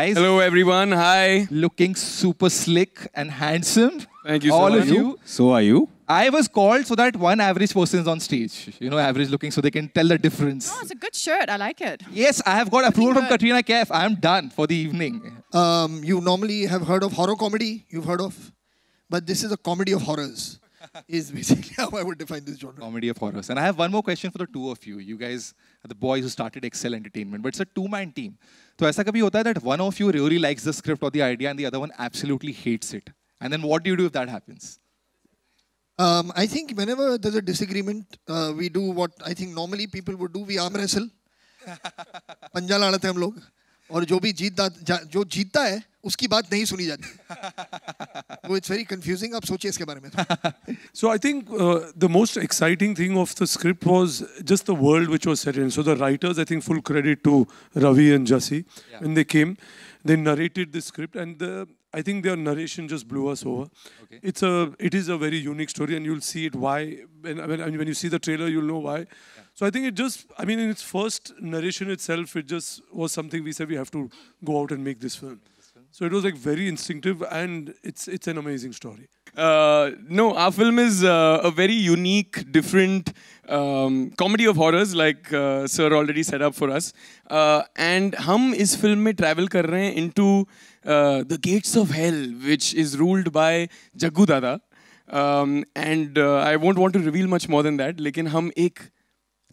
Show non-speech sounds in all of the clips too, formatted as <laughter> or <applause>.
guys. Hello, everyone. Hi. Looking super slick and handsome. Thank you All of you. So are you. I was called so that one average person is on stage. You know, average looking, so they can tell the difference. Oh, it's a good shirt. I like it. Yes, I have got approval from Katrina Kaif. I'm done for the evening. Um, you normally have heard of horror comedy. You've heard of. But this is a comedy of horrors. <laughs> is basically how I would define this genre. Comedy of horrors. And I have one more question for the two of you. You guys are the boys who started Excel Entertainment, but it's a two-man team. So aisa kabhi hota hai that one of you really likes the script or the idea and the other one absolutely hates it. And then what do you do if that happens? Um, I think whenever there's a disagreement, uh, we do what I think normally people would do. We arm wrestle. पंजा लाड़ते हम लोग और जो भी जीतता जो जीतता है उसकी बात नहीं सुनी जाती <laughs> वो इट्स वेरी कंफ्यूजिंग आप सोचिए इसके बारे में so I think the most exciting thing of the script was just the world which was set in so the writers I think full credit to Ravi and Jassi when they came they narrated the script and the I think their narration just blew us over it's a it is a very unique story and you will see it why when you see the trailer you will know why So I think it just, I mean, in its first narration itself, it just was something we said we have to go out and make this film. So it was like very instinctive, and it's it's an amazing story. Uh, no, our film is uh, a very unique, different um, comedy of horrors, like uh, Sir already set up for us. Uh, and hum is film mein travel kar rahe into uh, the gates of hell, which is ruled by Jaggu Dada. Um, and uh, I won't want to reveal much more than that. Lekin hum ek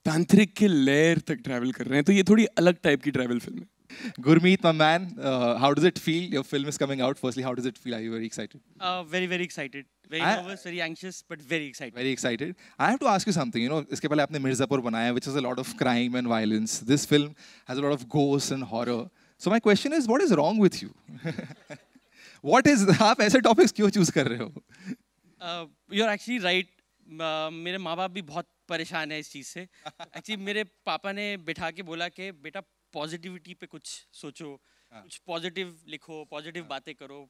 तांत्रिक के layer तक travel कर रहे हैं तो ये थोड़ी अलग टाइप की ट्रैवल फिल्म है Gurmeet, my man, uh, how does it feel? Your film is coming out. Firstly, how does it feel? Are you very excited? Uh, very, very excited. Very I, nervous, very anxious, but very excited. Very excited. I have to ask you something. You know, इसके पहले आपने मिर्ज़ापुर बनाया, which has a lot of crime and violence. This film has a lot of ghosts and horror. So my question is, what is wrong with you? what is आप ऐसे topics क्यों choose कर रहे हो? Uh, you're actually right. मेरे माँ बाप भी बहुत परेशान है इस चीज़ से एक्चुअली मेरे पापा ने बिठा के बोला कि बेटा पॉजिटिविटी पे कुछ सोचो हाँ। कुछ पॉजिटिव लिखो पॉजिटिव हाँ। बातें करो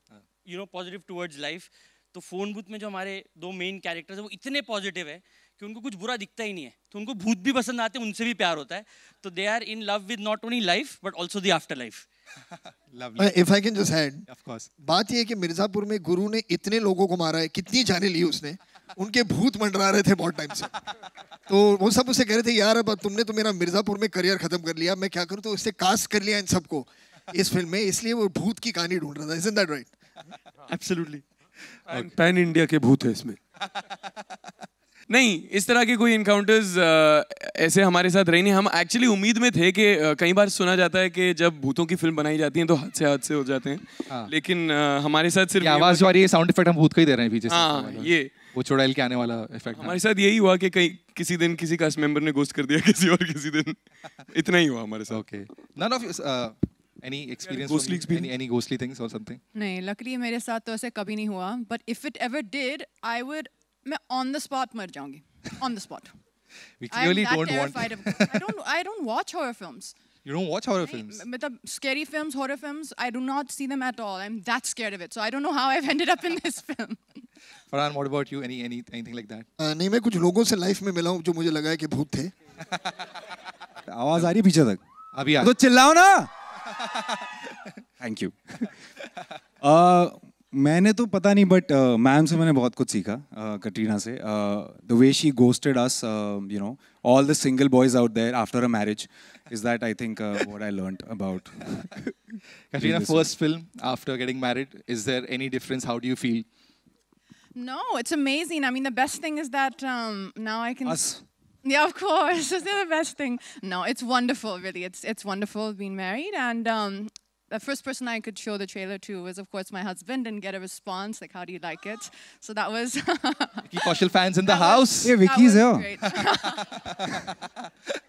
you know positive towards life तो फ़ोन बुथ में जो हमारे दो मेन कैरेक्टर्स हैं वो इतने पॉजिटिव है कि उनको कुछ बुरा दिखता ही नहीं है तो उनको भूत भी पसंद आते हैं उनसे भी प्यार होता है तो they are in love with not only life but also the after life if I can just course बात यह है कि मिर्जापुर में गुरु ने इतने लोगों को मारा है कितनी जाने ली उसने उनके भूत मंडरा रहे थे बहुत टाइम से तो वो सब उससे कह रहे थे यार अब तुमने तो मेरा मिर्ज़ापुर में करियर ख़त्म कर लिया मैं क्या करूँ तो उससे कास्ट कर लिया इन सबको इस फिल्म में इसलिए वो भूत की कहानी ढूंढ रहा था isn't that right absolutely pan India के भूत है इसमें नहीं इस तरह के कोई इनकाउंटर्स ऐसे हमारे साथ रहे नहीं हम एक्चुअली उम्मीद में थे कि कई बार सुना जाता है कि जब भूतों की फिल्म बनाई जाती है तो हादसे हादसे हो जाते हैं हाँ। लेकिन आ, हमारे साथ सिर्फ आवाज जो आ रही है साउंड इफेक्ट हम भूत का ही दे रहे हैं पीछे हाँ ये वो चुड़ैल के आने वाला इफेक्ट हमारे साथ यही हुआ कि कहीं किसी दिन किसी कास्ट मेंबर ने गोस्ट कर दिया <laughs> किसी और किसी दिन इतना ही हुआ हमारे साथ okay none of any experience ghostly experience any ghostly things और समथिंग नहीं लकड़ी मेरे साथ तो ऐसे कभी नहीं हुआ but if it ever did I would मैं ऑन द स्पॉट मर जाऊंगी on the spot we clearly don't want I don't I don't watch horror films You don't watch horror films. I, the मतलब scary films, horror films, I do not see them at all. I'm that scared of it. So I don't know how I've ended up in this <laughs> film. Farhan, what about you? Any, any, anything like that? Uh, नहीं मैं कुछ लोगों से life में मिला हूं जो मुझे लगा है कि भूत थे <laughs> आवाज आ रही पीछे तक अभी आ तो चिल्लाओ ना थैंक <laughs> यू <laughs> uh, मैंने तो पता नहीं बट मैम uh, से मैंने बहुत कुछ सीखा कटरीना से the way she ghosted us you know all the single boys out there after a marriage is that I think what I learned about Katrina first film after getting married is there any difference how do you feel No, it's amazing. I mean, the best thing is that um, now I can. Us. Yeah, of course. <laughs> It's the best thing. No, it's wonderful, really. It's it's wonderful being married. And um, the first person I could show the trailer to was, of course, my husband and get a response, like, how do you like it? So that was... Vicky social fans in <laughs> the house. Was, yeah, Vicky's here. <laughs>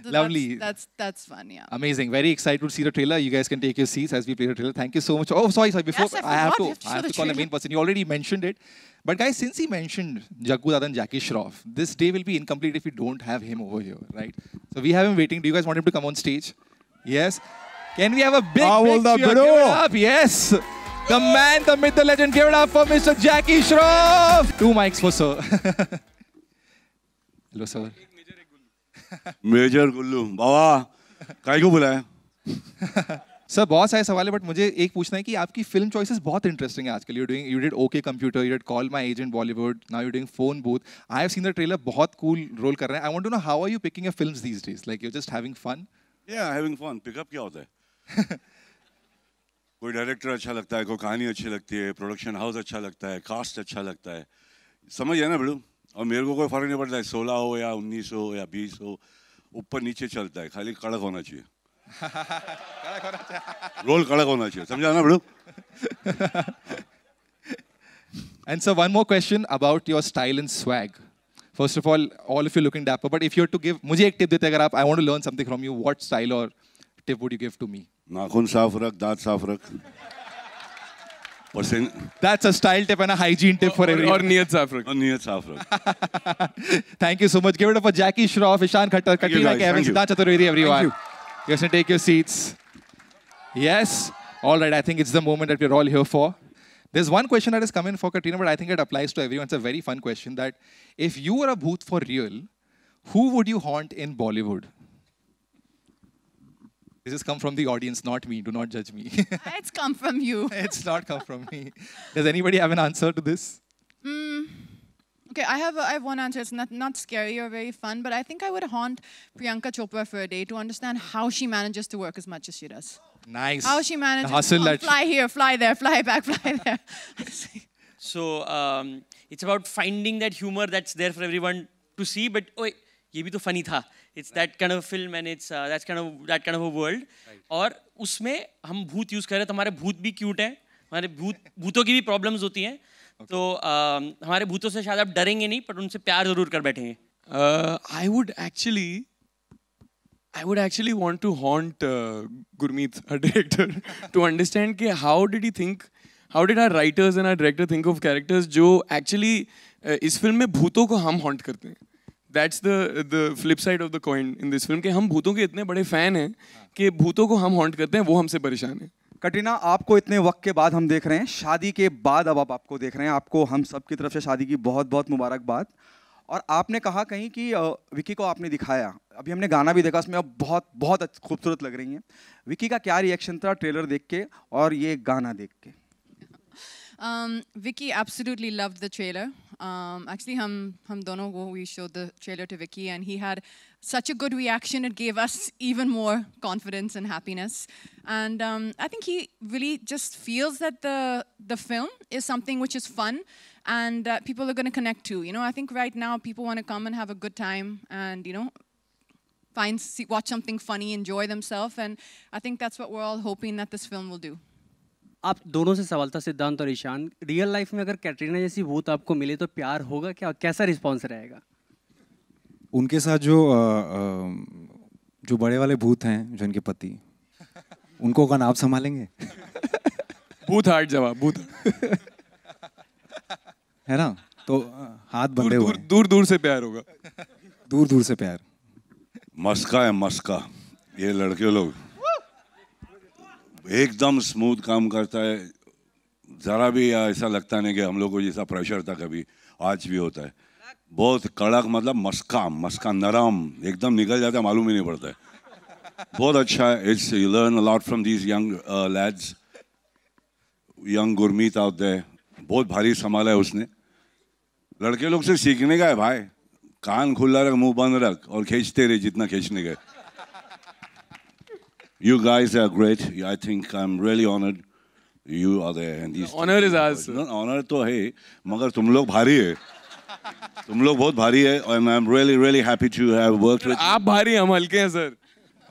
<laughs> Lovely. That's, that's, that's fun. Yeah. Amazing. Very excited to see the trailer. You guys can take your seats as we play the trailer. Thank you so much. Oh, sorry, sorry. Before yes, I, I, have to, to I have to call the main person. You already mentioned it. But guys, since he mentioned Jaggu Dada and Jackie Shroff, this day will be incomplete if we don't have him over here, right? So we have him waiting. Do you guys want him to come on stage? Yes. Can we have a big, ah, big the Give it up. Yes. The man, the myth, the legend. Give it up for Mr. Jackie Shroff. Two mics for sir. <laughs> Hello, sir. Major Gullu Baba काय को बुलाया <laughs> sir बहुत सारे सवाल है but मुझे एक पूछना है कि आपकी फिल्म चॉइसेस बहुत इंटरेस्टिंग है आजकल you doing you did okay computer you did call my agent Bollywood now you doing phone booth I have seen the trailer बहुत कूल रोल कर रहे हैं I want to know how are you picking your films these days like you just having fun या having fun pickup क्या होता है <laughs> कोई director अच्छा लगता है कोई कहानी अच्छी लगती है प्रोडक्शन हाउस अच्छा लगता है कास्ट अच्छा लगता है समझ है ना बड़ू और मेरे को कोई फ़र्क नहीं पड़ता है सोलह हो या उन्नीस हो या बीस हो ऊपर नीचे चलता है खाली कड़क होना चाहिए कड़क होना चाहिए रोल कड़क होना चाहिए समझा ना बड़ू And so one more question about your style and swag. First of all, all of you looking dapper, but if you were to give, मुझे एक टिप देते अगर आप, I want to learn something from you, what style or tip would you give to me? नाखून साफ रख, दांत साफ रख. Or saying, That's a style tip and a hygiene tip or, for everyone. Or Niyat Safrak. Or Niyat Safrak. <laughs> Thank you so much. Give it up for Jackie Shroff, Ishan Khattar, Katrina Evans, Siddhant Chaturvedi, everyone. You. you guys can take your seats. Yes. All right, I think it's the moment that we're all here for. There's one question that has come in for Katrina, but I think it applies to everyone. It's a very fun question that if you were a booth for real, who would you haunt in Bollywood? This has come from the audience, not me. Do not judge me. <laughs> it's come from you. <laughs> it's not come from me. Does anybody have an answer to this? Mm. Okay, I have, a, I have one answer. It's not, not scary or very fun, but I think I would haunt Priyanka Chopra for a day to understand how she manages to work as much as she does. Nice. How she manages the to oh, fly here, fly there, fly back, <laughs> fly there. so um, it's about finding that humor that's there for everyone to see, but oh, ये भी तो funny था. It's that kind of film and it's that kind of that kind of world और उसमें हम भूत use कर रहे हैं तो हमारे भूत भी क्यूट हैं हमारे भूत भूतों की भी प्रॉब्लम्स होती हैं okay. तो uh, हमारे भूतों से शायद आप डरेंगे नहीं बट उनसे प्यार ज़रूर कर बैठेंगे I would actually I would actually want to haunt uh, Gurmeet, our director, to understand ke how did he think, how did our writers and our director think of characters जो actually uh, इस film में भूतों को हम haunt करते हैं that's the the flip side of the coin in this film के हम भूतों के इतने बड़े फैन हैं कि भूतों को हम हॉन्ट करते हैं वो हमसे परेशान है कटरीना आपको इतने वक्त के बाद हम देख रहे हैं शादी के बाद अब आप आपको देख रहे हैं आपको हम सब की तरफ से शादी की बहुत बहुत मुबारकबाद और आपने कहा कहीं कि विकी को आपने दिखाया अभी हमने गाना भी देखा उसमें अब बहुत बहुत खूबसूरत लग रही हैं विकी का क्या रिएक्शन था ट्रेलर देख के और ये गाना देख के um, Vicky absolutely absolutely the trailer Um, actually, hum, hum dono we showed the trailer to Vicky, and he had such a good reaction. It gave us even more confidence and happiness. And um, I think he really just feels that the, the film is something which is fun and that people are going to connect to. You know, I think right now people want to come and have a good time and, you know, find see, watch something funny, enjoy themselves. And I think that's what we're all hoping that this film will do. आप दोनों से सवाल था सिद्धांत और Ishan real life में अगर कैटरीना जैसी भूत आपको मिले तो प्यार होगा क्या कैसा रिस्पॉन्स रहेगा उनके साथ जो आ, आ, जो बड़े वाले भूत हैं जो इनके पति उनको का नाप संभालेंगे भूत हार्ट जवाब भूत है ना तो हाथ बंधे दूर, दूर, दूर दूर से प्यार होगा दूर दूर से प्यार मस्का है मस्का ये लड़के लोग एकदम स्मूथ काम करता है ज़रा भी ऐसा लगता नहीं कि हम लोग को जैसा प्रेशर था कभी आज भी होता है बहुत कड़क मतलब मस्का मस्का नरम एकदम निकल जाता है मालूम ही नहीं पड़ता है बहुत अच्छा है it's you learn a lot from these young lads young Gurmeet out there बहुत भारी संभाला है उसने लड़के लोग से सीखने का है भाई कान खुला रख मुंह बंद रख और खींचते रहे जितना खींचने गए You guys are great. I think I'm really honored. You are there. And these honor is ours. No, honor तो है, मगर तुम लोग भारी है. तुम लोग बहुत भारी है and I'm really really happy to have worked with. आप भारी हम हल्के हैं सर.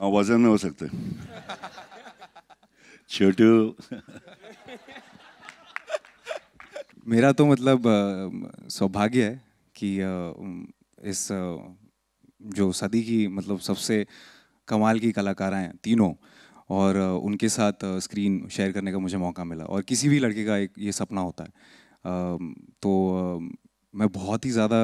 हाँ वजन में हो सकते. छोटू. मेरा तो मतलब सौभाग्य है कि इस जो सदी की मतलब सबसे कमाल की कलाकारा हैं तीनों और उनके साथ स्क्रीन शेयर करने का मुझे मौका मिला और किसी भी लड़के का एक ये सपना होता है तो मैं बहुत ही ज़्यादा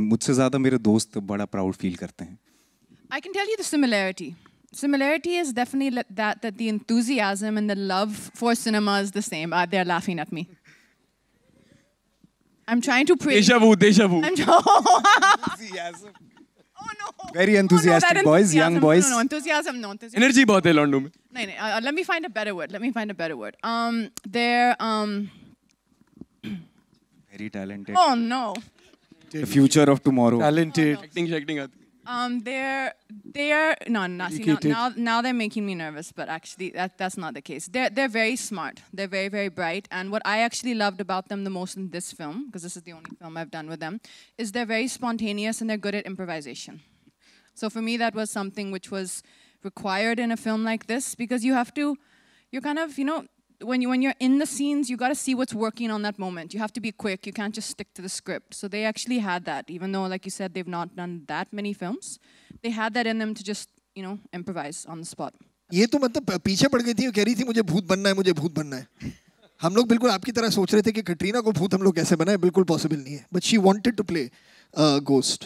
मुझसे ज़्यादा मेरे दोस्त बड़ा प्राउड फील करते हैं आई कैन टेल यू दिमिलैरिटी Similarity is definitely that that the enthusiasm and the love for cinema is the same. Uh, they're laughing at me. I'm trying to pray. Deja vu, deja vu. I'm, oh. enthusiasm. Oh no. Very enthusiastic oh, no, boys, young boys. No, no, enthusiasm, no enthusiasm. Energy बहुत है लॉन्डो uh, let me find a better word. Let me find a better word. Um, they're um. Very talented. Oh no. The future of tomorrow. Talented. Acting, acting um, they're they're no, not, see, now, now now they're making me nervous, but actually that that's not the case. They're they're very smart. They're very very bright, and what I actually loved about them the most in this film, because this is the only film I've done with them, is they're very spontaneous and they're good at improvisation. So for me, that was something which was required in a film like this because you have to, you're kind of you know when you when you're in the scenes, you got to see what's working on that moment. You have to be quick. You can't just stick to the script. So they actually had that, even though, like you said, they've not done that many films. They had that in them to just you know improvise on the spot. ये तो मतलब पीछे पड़ गई थी कह रही थी मुझे भूत बनना है मुझे भूत बनना है हम लोग बिल्कुल आपकी तरह सोच रहे थे कि कटरीना को भूत हम लोग कैसे बनाए बिल्कुल पॉसिबल नहीं है but she wanted to play ghost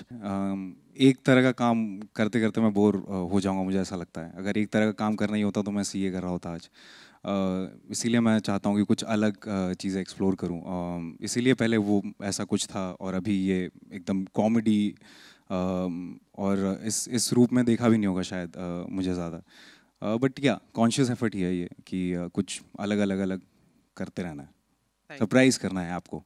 एक तरह का काम करते करते मैं बोर uh, हो जाऊंगा मुझे ऐसा लगता है अगर एक तरह का काम करना ही होता तो मैं सीए कर रहा होता आज इसीलिए मैं चाहता हूँ कि कुछ अलग चीज़ें एक्सप्लोर करूँ इसीलिए पहले वो ऐसा कुछ था और अभी ये एकदम कॉमेडी और इस इस रूप में देखा भी नहीं होगा शायद मुझे ज़्यादा बट या कॉन्शियस एफर्ट ही है ये कि कुछ अलग अलग अलग करते रहना है सरप्राइज करना है आपको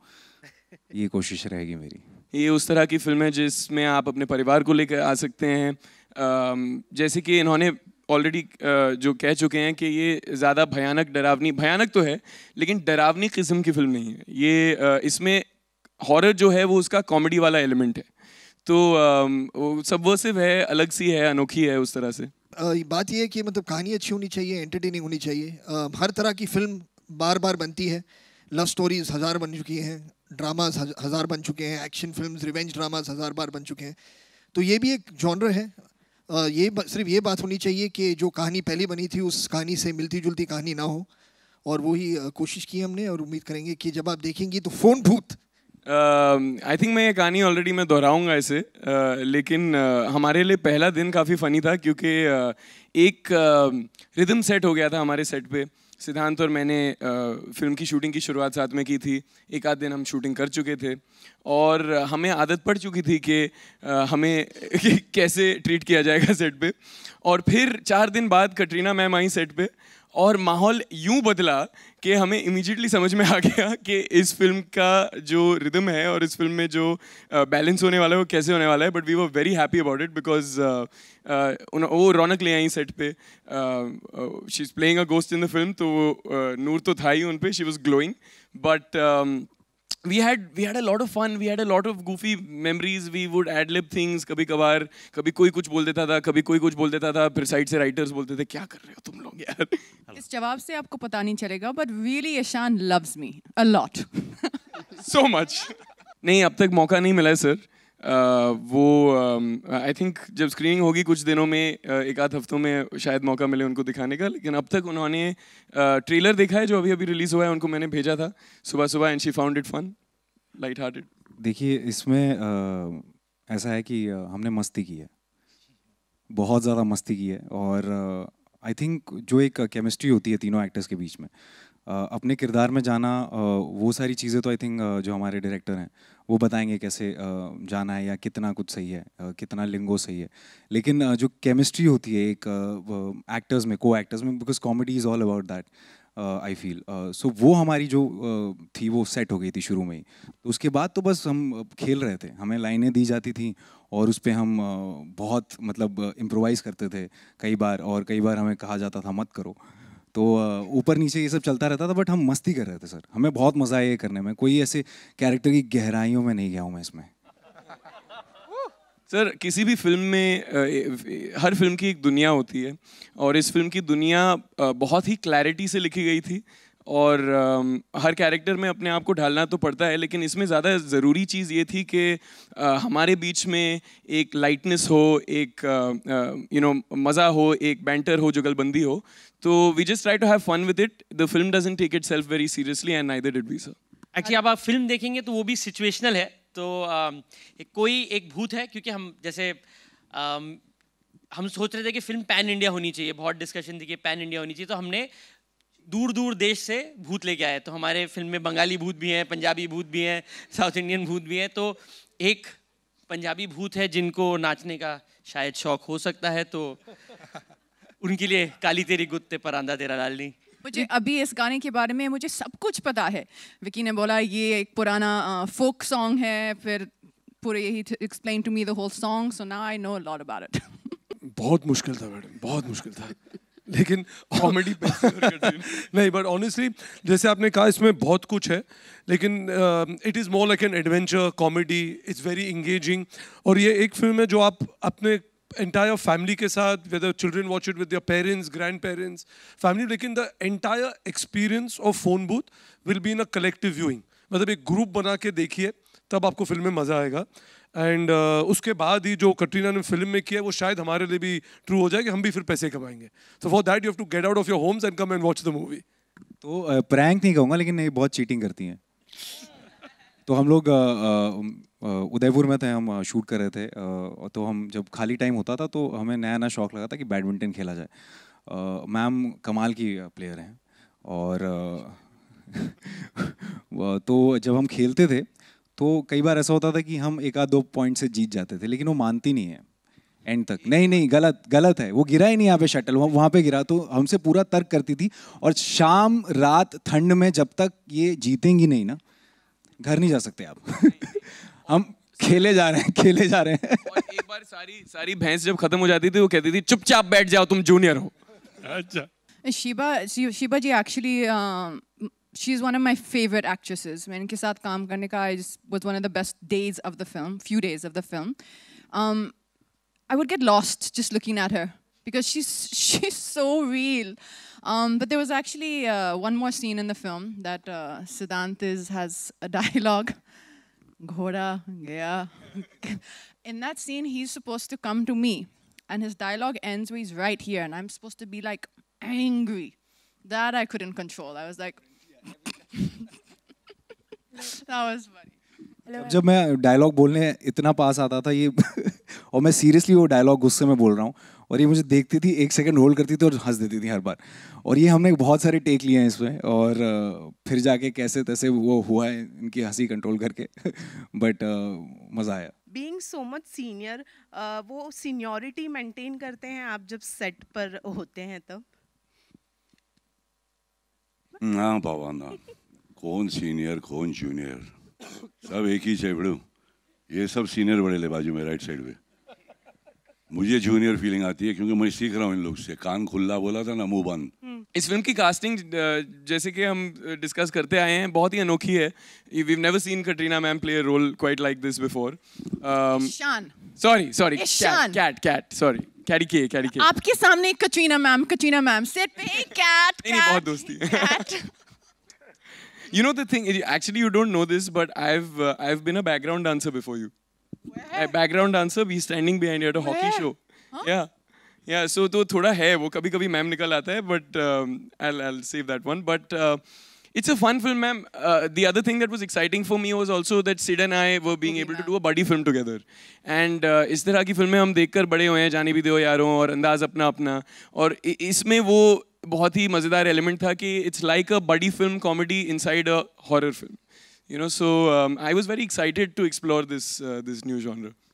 <laughs> ये कोशिश रहेगी मेरी ये उस तरह की फिल्म है जिसमें आप अपने परिवार को लेकर आ सकते हैं जैसे कि इन्होंने ऑलरेडी uh, जो कह चुके हैं कि ये ज़्यादा भयानक डरावनी भयानक तो है लेकिन डरावनी किस्म की फिल्म नहीं है ये uh, इसमें हॉरर जो है वो उसका कॉमेडी वाला एलिमेंट है तो सब um, सिर्फ है अलग सी है अनोखी है उस तरह से बात यह है कि मतलब कहानी अच्छी होनी चाहिए एंटरटेनिंग होनी चाहिए हर तरह की फिल्म बार बार बनती है लव स्टोरीज हज़ार बन चुकी हैं ड्रामाज हज़ार बन चुके हैं एक्शन फिल्म रिवेंज ड्रामाज हज़ार बार बन चुके हैं तो ये भी एक जॉनर है ये सिर्फ ये बात होनी चाहिए कि जो कहानी पहले बनी थी उस कहानी से मिलती जुलती कहानी ना हो और वही कोशिश की हमने और उम्मीद करेंगे कि जब आप देखेंगे तो फ़ोन भूत आई थिंक मैं ये कहानी ऑलरेडी मैं दोहराऊंगा इसे uh, लेकिन uh, हमारे लिए पहला दिन काफ़ी फ़नी था क्योंकि uh, एक रिदम सेट हो गया था हमारे सेट पे सिद्धांत और मैंने फिल्म की शूटिंग की शुरुआत साथ में की थी एक आध दिन हम शूटिंग कर चुके थे और हमें आदत पड़ चुकी थी कि हमें <laughs> कैसे ट्रीट किया जाएगा सेट पे और फिर चार दिन बाद कटरीना मैम आई सेट पे और माहौल यूं बदला कि हमें इमीडिएटली समझ में आ गया कि इस फिल्म का जो रिदम है और इस फिल्म में जो बैलेंस होने वाला है वो कैसे होने वाला है but we were very happy about it because वो रौनक ले आई सेट पे she is playing a ghost in the film तो नूर तो था ही उन पर she was glowing but we had we had a lot of fun. We had a lot of goofy memories. We would ad lib things. कभी कभार कभी कोई कुछ बोल देता था कभी कोई कुछ बोल देता था फिर साइड से राइटर्स बोलते थे क्या कर रहे हो तुम लोग यार इस जवाब से आपको पता नहीं चलेगा but really Ishaan loves me a lot <laughs> so much नहीं अब तक मौका नहीं मिला है सर वो आई थिंक जब स्क्रीनिंग होगी कुछ दिनों में एक आध हफ्तों में शायद मौका मिले उनको दिखाने का लेकिन अब तक उन्होंने ट्रेलर देखा है जो अभी अभी रिलीज़ हुआ है उनको मैंने भेजा था सुबह सुबह and she found it fun light hearted देखिए इसमें ऐसा है कि हमने मस्ती की है बहुत ज़्यादा मस्ती की है और आई थिंक जो एक केमिस्ट्री होती है तीनों एक्टर्स के बीच में अपने किरदार में जाना वो सारी चीज़ें तो आई थिंक जो हमारे डायरेक्टर हैं वो बताएंगे कैसे जाना है या कितना कुछ सही है कितना लिंगो सही है लेकिन जो केमिस्ट्री होती है एक एक्टर्स में को एक्टर्स में because comedy is all about that I feel so वो हमारी जो uh, थी वो सेट हो गई थी शुरू में ही तो उसके बाद तो बस हम खेल रहे थे हमें लाइनें दी जाती थी और उस पर हम uh, बहुत मतलब इम्प्रोवाइज़ करते थे कई बार और कई बार हमें कहा जाता था मत करो तो ऊपर नीचे ये सब चलता रहता था बट हम मस्ती कर रहे थे सर हमें बहुत मज़ा आया ये करने में कोई ऐसे कैरेक्टर की गहराइयों में नहीं गया हूँ मैं इसमें सर किसी भी फिल्म में हर फिल्म की एक दुनिया होती है और इस फिल्म की दुनिया बहुत ही क्लैरिटी से लिखी गई थी और uh, हर कैरेक्टर में अपने आप को ढालना तो पड़ता है लेकिन इसमें ज़्यादा ज़रूरी चीज़ ये थी कि uh, हमारे बीच में एक लाइटनेस हो एक यू नो मज़ा हो एक बैंटर हो जुगलबंदी हो तो we just try to have fun with it the film doesn't take itself very seriously and neither did we sir actually अब आप फिल्म देखेंगे तो वो भी सिचुएशनल है तो एक कोई एक भूत है क्योंकि हम जैसे हम सोच रहे थे कि फिल्म पैन इंडिया होनी चाहिए बहुत डिस्कशन थी कि पैन इंडिया होनी चाहिए तो हमने दूर दूर देश से भूत लेके आए तो हमारे फिल्म में बंगाली भूत भी हैं पंजाबी भूत भी हैं साउथ इंडियन भूत भी हैं तो एक पंजाबी भूत है जिनको नाचने का शायद शौक हो सकता है तो उनके लिए काली तेरी गुत्ते पर आंदा तेरा लालनी मुझे अभी इस गाने के बारे में मुझे सब कुछ पता है विकी ने बोला ये एक पुराना फोक सॉन्ग है फिर पूरे यही explain to me the whole song so now I know lot about it बहुत मुश्किल था मैडम बहुत मुश्किल था लेकिन <laughs> कॉमेडी <laughs> नहीं बट ऑनेस्टली जैसे आपने कहा इसमें बहुत कुछ है लेकिन it is more like an adventure comedy it's very engaging और ये एक फिल्म है जो आप अपने एंटायर फैमिली के साथ with children watch it with your parents grandparents family लेकिन the entire experience of phone booth will be in a collective viewing मतलब एक ग्रुप बना के देखिए तब आपको फिल्म में मज़ा आएगा एंड uh, उसके बाद ही जो कटरीना ने फिल्म में किया वो शायद हमारे लिए भी ट्रू हो जाए कि हम भी फिर पैसे कमाएंगे so for that you have to get out of your homes and come and watch the movie तो प्रैंक uh, नहीं कहूँगा लेकिन ये बहुत चीटिंग करती हैं तो हम लोग uh, uh, उदयपुर में थे हम शूट कर रहे थे तो हम जब खाली टाइम होता था तो हमें नया नया शौक लगा था कि बैडमिंटन खेला जाए मैम कमाल की प्लेयर हैं और <laughs> तो जब हम खेलते थे तो कई बार ऐसा होता था कि हम एक आध दो पॉइंट से जीत जाते थे लेकिन वो मानती नहीं है एंड तक नहीं नहीं गलत गलत है वो गिरा ही नहीं यहाँ पे शटल वहाँ पे गिरा तो हमसे पूरा तर्क करती थी और शाम रात ठंड में जब तक ये जीतेंगी नहीं ना घर नहीं जा सकते आप <laughs> हम खेले जा रहे हैं खेले जा रहे हैं और एक बार सारी सारी भैंस जब खत्म हो जाती थी वो कहती थी चुपचाप बैठ जाओ तुम जूनियर हो अच्छा Shiba Shiba ji actually she's one of my favorite actresses. When इनके साथ I just was one of the best days of the film, few days of the film. Um, I would get lost just looking at her because she's <laughs> she's so real. Um, but there was actually uh, one more scene in the film that uh, Siddhant is, has a <laughs> dialogue. Ghoda, yeah. <laughs> in that scene, he's supposed to come to me, and his dialogue ends where he's right here, and I'm supposed to be like angry. That I couldn't control. I was like, <laughs> जब मैं dialogue बोलने इतना पास आता था ये <laughs> और मैं seriously वो डायलॉग गुस्से में बोल रहा हूँ और ये मुझे देखती थी एक सेकंड होल्ड करती थी और हंस देती थी हर बार और ये हमने बहुत सारे टेक लिए हैं इसमें और फिर जाके कैसे तैसे वो हुआ है इनकी हंसी कंट्रोल करके बट <laughs> मज़ा आया बींग सो मच सीनियर वो सीनियोरिटी मेंटेन करते हैं आप जब सेट पर होते हैं तब ना बाबा ना कौन सीनियर कौन जूनियर सब एक ही चेबड़ू ये सब सीनियर बड़े ले बाजू में राइट साइड पे मुझे जूनियर फीलिंग आती है क्योंकि मैं सीख रहा हूँ इन लोग से कान खुला बोला था ना मुंह बंद इस फिल्म की कास्टिंग जैसे कि हम डिस्कस करते आए हैं बहुत ही अनोखी है we never seen Katrina ma'am play role quite like this before sorry sorry Kat Kat sorry कैरी के कैरी के आपके सामने Katrina ma'am Katrina ma'am set पे कैट, कैट बहुत दोस्ती You know the thing, actually you don't know this, but I've uh, I've been a background dancer before you. Where? A background dancer, we standing behind you at a Where? hockey show. Huh? Yeah. Yeah, so to thoda hai wo kabhi kabhi ma'am nikal aata hai but um, I'll, I'll save that one. But uh, it's a fun film, ma'am. Uh, the other thing that was exciting for me was also that Sid and I were being able to do a buddy film together. And uh, इस तरह की फिल्में हम देखकर बड़े हुए हैं जाने भी दो यारों और अंदाज अपना अपना और इसमें वो बहुत ही मज़ेदार एलिमेंट था कि it's like a buddy film comedy inside a horror film you know so I was very excited to explore this this new genre